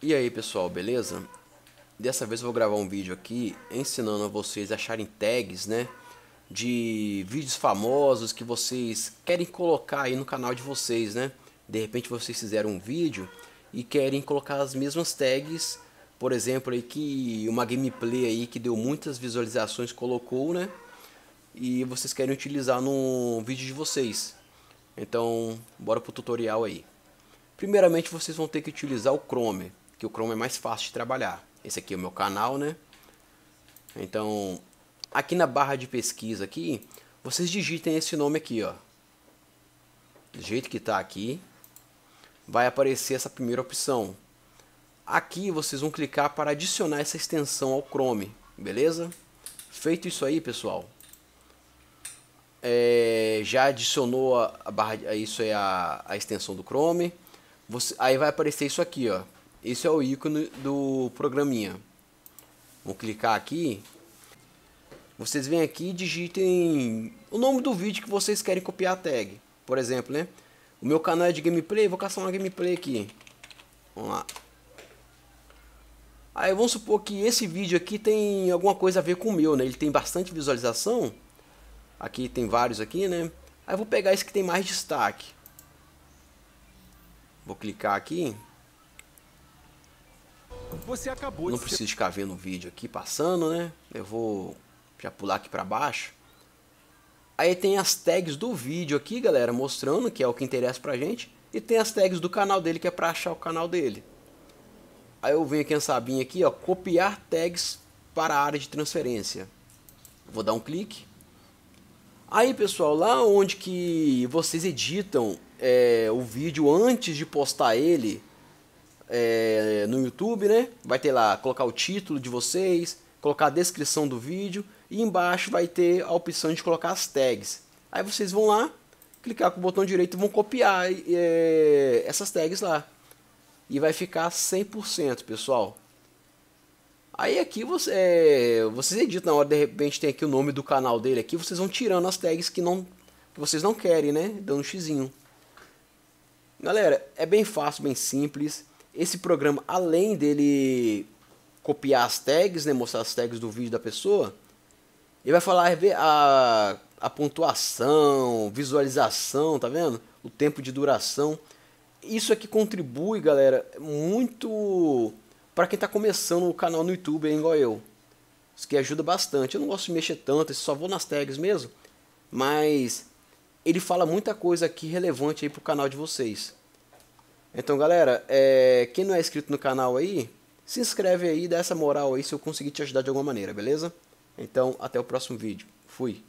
E aí pessoal, beleza? Dessa vez eu vou gravar um vídeo aqui ensinando a vocês a acharem tags, né? De vídeos famosos que vocês querem colocar aí no canal de vocês, né? De repente vocês fizeram um vídeo e querem colocar as mesmas tags, por exemplo, aí que uma gameplay aí que deu muitas visualizações colocou, né? E vocês querem utilizar no vídeo de vocês. Então, bora pro tutorial aí. Primeiramente vocês vão ter que utilizar o Chrome que o Chrome é mais fácil de trabalhar. Esse aqui é o meu canal, né? Então, aqui na barra de pesquisa aqui, vocês digitem esse nome aqui, ó. Do jeito que está aqui, vai aparecer essa primeira opção. Aqui vocês vão clicar para adicionar essa extensão ao Chrome, beleza? Feito isso aí, pessoal. É, já adicionou a, a barra, isso é a, a extensão do Chrome. Você, aí vai aparecer isso aqui, ó. Esse é o ícone do programinha. Vou clicar aqui. Vocês vêm aqui e digitem o nome do vídeo que vocês querem copiar a tag. Por exemplo, né? O meu canal é de gameplay, vou caçar uma gameplay aqui. Vamos lá. Aí vamos supor que esse vídeo aqui tem alguma coisa a ver com o meu, né? Ele tem bastante visualização. Aqui tem vários aqui, né? Aí vou pegar esse que tem mais destaque. Vou clicar aqui. Você acabou Não preciso ficar vendo o vídeo aqui passando, né? Eu vou já pular aqui para baixo. Aí tem as tags do vídeo aqui, galera, mostrando que é o que interessa pra gente. E tem as tags do canal dele, que é pra achar o canal dele. Aí eu venho aqui na sabinha aqui, ó, copiar tags para a área de transferência. Vou dar um clique. Aí, pessoal, lá onde que vocês editam é, o vídeo antes de postar ele, é, no YouTube, né? Vai ter lá colocar o título de vocês, colocar a descrição do vídeo e embaixo vai ter a opção de colocar as tags. Aí vocês vão lá, clicar com o botão direito e vão copiar é, essas tags lá. E vai ficar 100%, pessoal. Aí aqui você, é, vocês editam na hora, de repente tem aqui o nome do canal dele aqui, vocês vão tirando as tags que, não, que vocês não querem, né? Dando um xizinho. Galera, é bem fácil, bem simples esse programa, além dele copiar as tags, né, mostrar as tags do vídeo da pessoa, ele vai falar a, a pontuação, visualização, tá vendo? O tempo de duração. Isso aqui contribui, galera, muito para quem está começando o canal no YouTube, hein, igual eu. Isso que ajuda bastante. Eu não gosto de mexer tanto, só vou nas tags mesmo. Mas ele fala muita coisa aqui relevante aí pro canal de vocês. Então, galera, é, quem não é inscrito no canal aí, se inscreve aí, dá essa moral aí se eu conseguir te ajudar de alguma maneira, beleza? Então, até o próximo vídeo. Fui!